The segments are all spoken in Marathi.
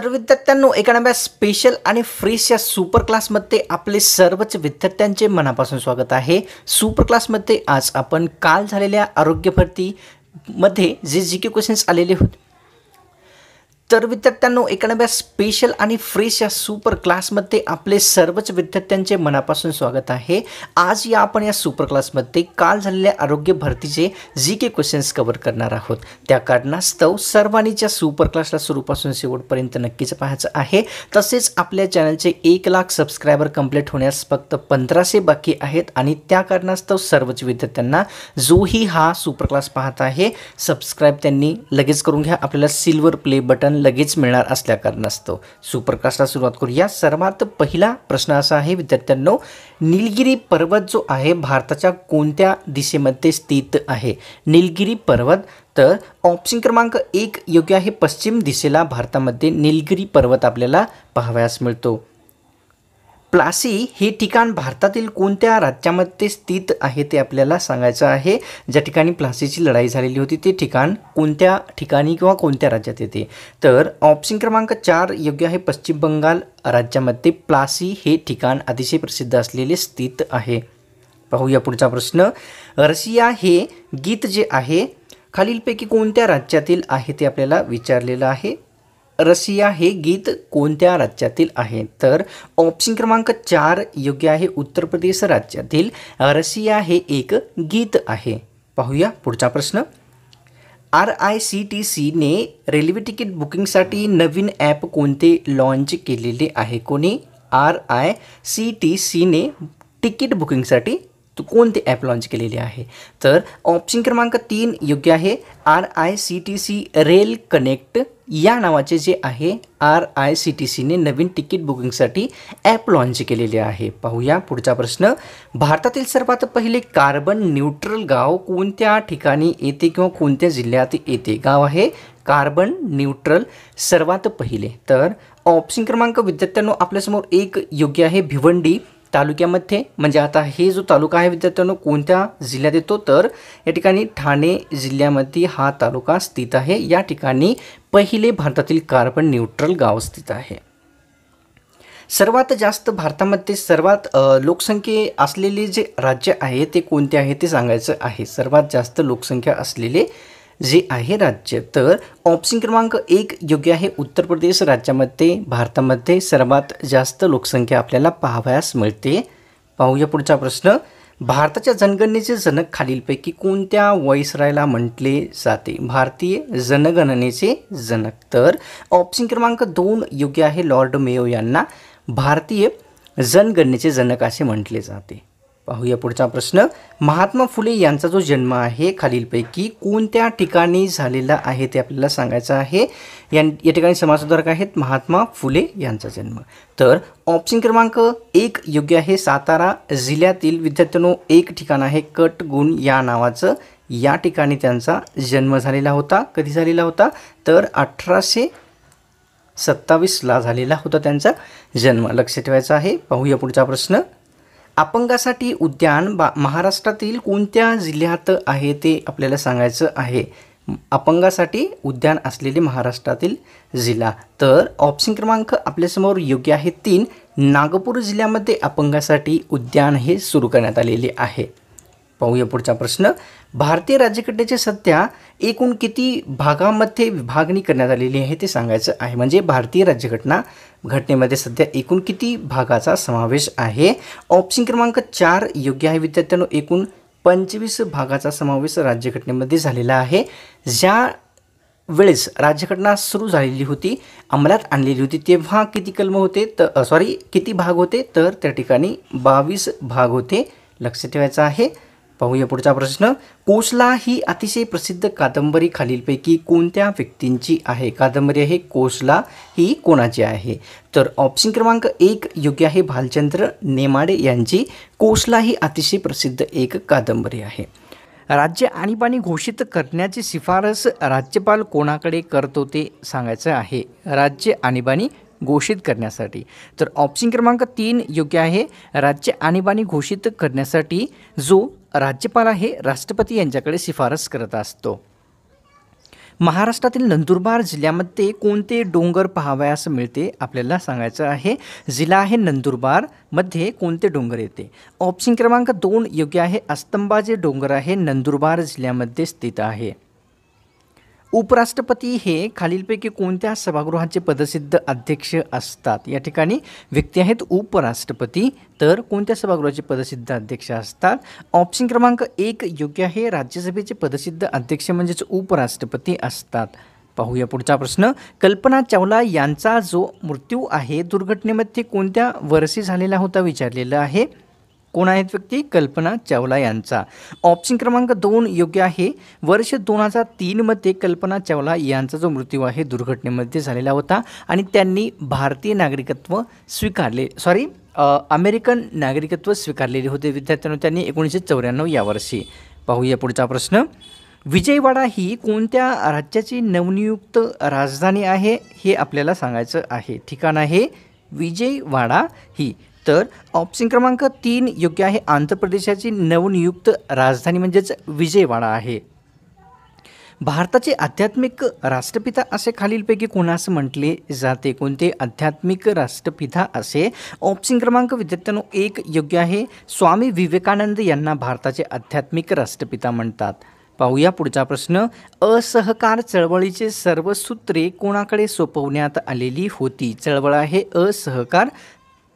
तर विद्यार्थ्यांनो एका स्पेशल आणि फ्रेश या सुपर क्लासमध्ये आपले सर्वच विद्यार्थ्यांचे मनापासून स्वागत आहे सुपर क्लासमध्ये आज आपण काल झालेल्या आरोग्य मध्ये जे जी के क्वेश्चन्स आलेले होते तर विद्यार्थ्यांनो नव्या स्पेशल आणि फ्रेश या सुपर क्लासमध्ये आपले सर्वच विद्यार्थ्यांचे मनापासून स्वागत आहे आज या आपण या सुपर क्लासमध्ये काल झालेल्या आरोग्य भरतीचे जी के क्वेश्चन्स कवर करणार आहोत त्या कारणास्तव सर्वांनीच्या सुपर क्लासला सुरूपासून शेवटपर्यंत नक्कीच पाहायचं आहे तसेच आपल्या चॅनलचे एक लाख सबस्क्रायबर कंप्लीट होण्यास फक्त पंधराशे बाकी आहेत आणि त्या कारणास्तव सर्वच विद्यार्थ्यांना जोही हा सुपर क्लास पाहत आहे सबस्क्राईब त्यांनी लगेच करून घ्या आपल्याला सिल्वर प्ले बटन लगेच मिळणार असल्या कारणास्तव सुपरकास्टला सुरुवात करू या सर्वात पहिला प्रश्न असा आहे विद्यार्थ्यांनो निलगिरी पर्वत जो आहे भारताच्या कोणत्या दिशेमध्ये स्थित आहे निलगिरी पर्वत तर ऑप्शन क्रमांक एक योग्य आहे पश्चिम दिशेला भारतामध्ये निलगिरी पर्वत आपल्याला पाहावयास मिळतो प्लासी हे ठिकाण भारतातील कोणत्या राज्यामध्ये स्थित आहे ते आपल्याला सांगायचं आहे ज्या ठिकाणी प्लासीची लढाई झालेली होती ते ठिकाण कोणत्या ठिकाणी किंवा कोणत्या राज्यात येते तर ऑप्शन क्रमांक चार योग्य आहे पश्चिम बंगाल राज्यामध्ये प्लासी हे ठिकाण अतिशय प्रसिद्ध असलेले स्थित आहे पाहूया पुढचा प्रश्न रशिया हे गीत जे आहे खालीलपैकी कोणत्या राज्यातील आहे ते आपल्याला विचारलेलं आहे रसिया हे गीत कोणत्या राज्यातील आहे तर ऑप्शन क्रमांक चार योग्य आहे उत्तर प्रदेश राज्यातील रसिया हे एक गीत आहे पाहूया पुढचा प्रश्न आर आय सी टी सीने रेल्वे तिकीट बुकिंगसाठी नवीन ॲप कोणते लॉन्च केलेले आहे कोणी आर आय सी टी सीने तिकीट बुकिंगसाठी कोणते ॲप लॉन्च केलेले आहे तर ऑप्शन क्रमांक तीन योग्य आहे R I C T C rail connect या नावाचे जे आहे आर आय सी टी सीने नवीन तिकीट बुकिंगसाठी ॲप लॉन्च केलेले आहे पाहूया पुढचा प्रश्न भारतातील सर्वात पहिले कार्बन न्यूट्रल गाव कोणत्या ठिकाणी येते किंवा कोणत्या जिल्ह्यात येते गाव आहे कार्बन न्यूट्रल सर्वात पहिले तर ऑप्शन क्रमांक विद्यार्थ्यांनो आपल्यासमोर एक योग्य आहे भिवंडी तालुक्यामध्ये म्हणजे आता हे जो तालुका आहे विद्यार्थ्यांनो कोणत्या जिल्ह्यात येतो तर या ठिकाणी ठाणे जिल्ह्यामध्ये हा तालुका स्थित आहे या ठिकाणी पहिले भारतातील कार्बन न्यूट्रल गाव स्थित आहे सर्वात जास्त भारतामध्ये सर्वात लोकसंख्ये असलेले जे राज्य आहे ते कोणते आहे ते सांगायचं आहे सर्वात जास्त लोकसंख्या असलेले जे आहे राज्य तर ऑप्शन क्रमांक एक योग्य आहे उत्तर प्रदेश राज्यामध्ये भारतामध्ये सर्वात जास्त लोकसंख्या आपल्याला पाहावयास मिळते पाहूया पुढचा प्रश्न भारताच्या जनगणनेचे जनक खालीलपैकी कोणत्या वॉइसरायला म्हटले जाते भारतीय जनगणनेचे जनक तर ऑप्शन क्रमांक दोन योग्य आहे लॉर्ड मेयो यांना भारतीय जनगणनेचे जनक असे म्हटले जाते पाहूया पुढचा प्रश्न महात्मा फुले यांचा जो जन्म आहे खालीलपैकी कोणत्या ठिकाणी झालेला आहे ते आपल्याला सांगायचं आहे यां या ठिकाणी समाजसुधारक आहेत महात्मा फुले यांचा जन्म तर ऑप्शन क्रमांक एक योग्य आहे सातारा जिल्ह्यातील विद्यार्थ्यांनो एक ठिकाण आहे कटगुण या नावाचं या ठिकाणी त्यांचा जन्म झालेला होता कधी झालेला होता तर अठराशे सत्तावीसला झालेला होता त्यांचा जन्म लक्ष ठेवायचा आहे पाहूया पुढचा प्रश्न अपंगासाठी उद्यान बा महाराष्ट्रातील कोणत्या जिल्ह्यात आहे ते आपल्याला सांगायचं आहे अपंगासाठी उद्यान असलेले महाराष्ट्रातील जिल्हा तर ऑप्शन क्रमांक आपल्यासमोर योग्य आहे तीन नागपूर जिल्ह्यामध्ये अपंगासाठी उद्यान हे सुरू करण्यात आलेले आहे पाहूया पुढचा प्रश्न भारतीय राज्यघटनेचे सध्या एकूण किती भागामध्ये विभागणी करण्यात आलेली आहे ते सांगायचं आहे म्हणजे भारतीय राज्यघटना घटनेमध्ये सध्या एकूण किती भागाचा समावेश आहे ऑप्शन क्रमांक चार योग्य आहे विद्यार्थ्यांनो एकूण पंचवीस भागाचा समावेश राज्यघटनेमध्ये झालेला आहे ज्या वेळेस राज्यघटना सुरू झालेली होती अंमलात आणलेली होती तेव्हा किती कलम होते तर सॉरी किती भाग होते तर त्या ठिकाणी बावीस भाग होते लक्ष ठेवायचं आहे पाहूया पुढचा प्रश्न कोसला ही अतिशय प्रसिद्ध कादंबरी खालीलपैकी कोणत्या व्यक्तींची आहे कादंबरी आहे कोसला ही कोणाची आहे तर ऑप्शन क्रमांक एक योग्य आहे भालचंद्र नेमाडे यांची कोसला ही अतिशय प्रसिद्ध एक कादंबरी आहे राज्य आणीबाणी घोषित करण्याची शिफारस राज्यपाल कोणाकडे करतो ते सांगायचं आहे राज्य आणीबाणी घोषित करण्यासाठी तर ऑप्शन क्रमांक तीन योग्य आहे राज्य आणीबाणी घोषित करण्यासाठी जो राज्यपाल आहे राष्ट्रपती यांच्याकडे शिफारस करत असतो महाराष्ट्रातील नंदुरबार जिल्ह्यामध्ये कोणते डोंगर पाहावयास मिळते आपल्याला सांगायचं आहे जिल्हा आहे नंदुरबारमध्ये कोणते डोंगर येते ऑप्शन क्रमांक दोन योग्य आहे अस्तंबाजे डोंगर आहे नंदुरबार जिल्ह्यामध्ये स्थित आहे उपराष्ट्रपती हे खालीलपैकी कोणत्या सभागृहाचे पदसिद्ध अध्यक्ष असतात या ठिकाणी व्यक्ती आहेत उपराष्ट्रपती तर कोणत्या सभागृहाचे पदसिद्ध अध्यक्ष असतात ऑप्शन क्रमांक एक योग्य आहे राज्यसभेचे पदसिद्ध अध्यक्ष म्हणजेच उपराष्ट्रपती असतात पाहूया पुढचा प्रश्न कल्पना चावला यांचा जो मृत्यू आहे दुर्घटनेमध्ये कोणत्या वर्षी झालेला होता विचारलेला आहे कोण आहेत व्यक्ती कल्पना चावला यांचा ऑप्शन क्रमांक दोन योग्य आहे वर्ष दोन हजार तीनमध्ये कल्पना चावला यांचा जो मृत्यू आहे दुर्घटनेमध्ये झालेला होता आणि त्यांनी भारतीय नागरिकत्व स्वीकारले सॉरी अमेरिकन नागरिकत्व स्वीकारलेले होते विद्यार्थ्यांनी त्यांनी एकोणीसशे चौऱ्याण्णव या वर्षी पाहूया पुढचा प्रश्न विजयवाडा ही कोणत्या राज्याची नवनियुक्त राजधानी आहे हे आपल्याला सांगायचं आहे ठिकाण आहे विजयवाडा ही तर ऑप्शन क्रमांक तीन योग्य आहे आंध्र प्रदेशाची नवनियुक्त राजधानी म्हणजेच विजयवाडा आहे भारताचे आध्यात्मिक राष्ट्रपिता असे खालीलपैकी कोणास म्हटले जाते कोणते आध्यात्मिक राष्ट्रपिता असे ऑप्शन क्रमांक विद्यार्थ्यांनो एक योग्य आहे स्वामी विवेकानंद यांना भारताचे आध्यात्मिक राष्ट्रपिता म्हणतात पाहूया पुढचा प्रश्न असहकार चळवळीचे सर्व सूत्रे कोणाकडे सोपवण्यात आलेली होती चळवळ आहे असहकार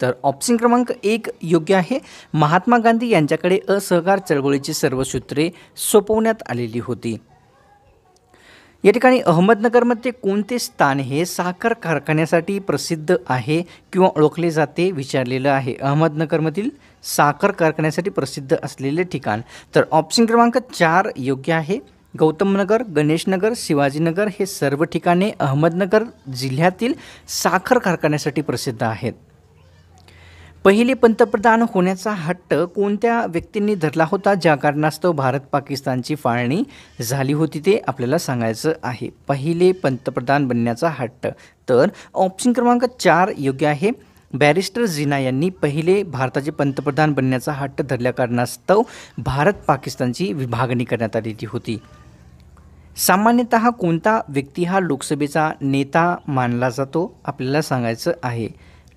तर ऑप्शन क्रमांक एक योग्य आहे महात्मा गांधी यांच्याकडे असहकार चळवळीची सर्व सूत्रे सोपवण्यात आलेली होती या ठिकाणी अहमदनगरमध्ये कोणते स्थान हे साखर कारखान्यासाठी प्रसिद्ध आहे किंवा ओळखले जाते विचारलेलं आहे अहमदनगरमधील साखर कारखान्यासाठी प्रसिद्ध असलेले ठिकाण तर ऑप्शन क्रमांक चार योग्य आहे गौतमनगर गणेशनगर शिवाजीनगर हे सर्व ठिकाणे अहमदनगर जिल्ह्यातील साखर कारखान्यासाठी प्रसिद्ध आहेत पहिले पंतप्रधान होण्याचा हट्ट कोणत्या व्यक्तींनी धरला होता ज्या कारणास्तव भारत पाकिस्तानची फाळणी झाली होती ते आपल्याला सांगायचं आहे पहिले पंतप्रधान बनण्याचा हट्ट तर ऑप्शन क्रमांक चार योग्य आहे बॅरिस्टर जिना यांनी पहिले भारताचे पंतप्रधान बनण्याचा हट्ट धरल्या कारणास्तव भारत पाकिस्तानची विभागणी करण्यात आलेली होती सामान्यत कोणता व्यक्ती हा लोकसभेचा नेता मानला जातो आपल्याला सांगायचं आहे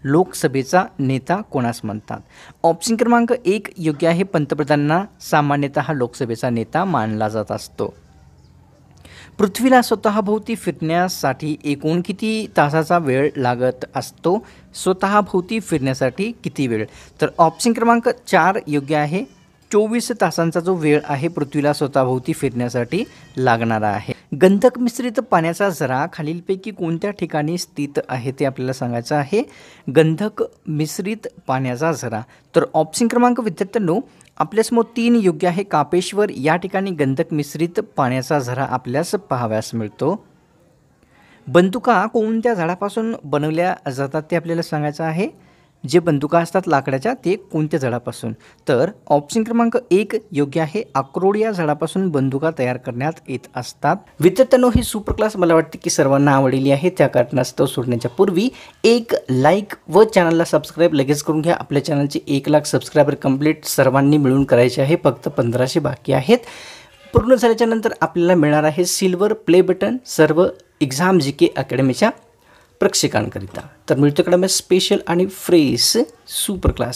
लोकसभेचा नेता कोणास म्हणतात ऑप्शन क्रमांक एक योग्य आहे पंतप्रधानांना सामान्यत लोकसभेचा नेता मानला जात असतो पृथ्वीला स्वतःभोवती फिरण्यासाठी एकूण किती तासाचा वेळ लागत असतो स्वतःभोवती फिरण्यासाठी किती वेळ तर ऑप्शन क्रमांक चार योग्य आहे चोवीस तासांचा जो वेळ आहे पृथ्वीला स्वतःभोवती फिरण्यासाठी लागणारा आहे गंधक मिश्रित पाण्याचा झरा खालीलपैकी कोणत्या ठिकाणी स्थित आहे ते आपल्याला सांगायचं आहे गंधक मिश्रित पाण्याचा झरा तर ऑप्शन क्रमांक विद्यार्थ्यांनो आपल्यासमोर तीन योग्य आहे कापेश्वर या ठिकाणी गंधक मिश्रित पाण्याचा झरा आपल्यास पाहाव्यास मिळतो बंदुका कोणत्या झाडापासून बनवल्या जातात ते आपल्याला सांगायचं आहे जे बंदुका असतात लाकडाच्या ते कोणत्या झाडापासून तर ऑप्शन क्रमांक एक योग्य आहे अक्रोड या झाडापासून बंदुका तयार करण्यात येत असतात विद्यार्थ्यांनो ही सुपर क्लास मला वाटते की सर्वांना आवडली आहे त्या कारणास्तव सोडण्याच्या पूर्वी एक लाईक व चॅनलला सबस्क्राईब लगेच करून घ्या आपल्या चॅनलचे एक लाख सबस्क्रायबर कंप्लीट सर्वांनी मिळून करायचे आहे फक्त पंधराशे बाकी आहेत पूर्ण झाल्याच्यानंतर आपल्याला मिळणार आहे सिल्वर प्ले बटन सर्व एक्झाम जी के अकॅडमीच्या प्रक्षेकांकरिता तर मिळतो स्पेशल आणि फ्रेश सुपर क्लास